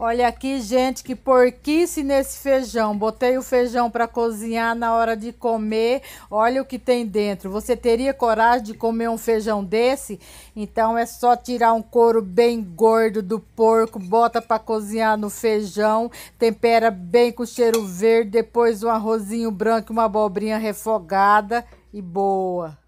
Olha aqui, gente, que porquice nesse feijão. Botei o feijão para cozinhar na hora de comer. Olha o que tem dentro. Você teria coragem de comer um feijão desse? Então é só tirar um couro bem gordo do porco, bota para cozinhar no feijão, tempera bem com cheiro verde, depois um arrozinho branco, uma abobrinha refogada e boa.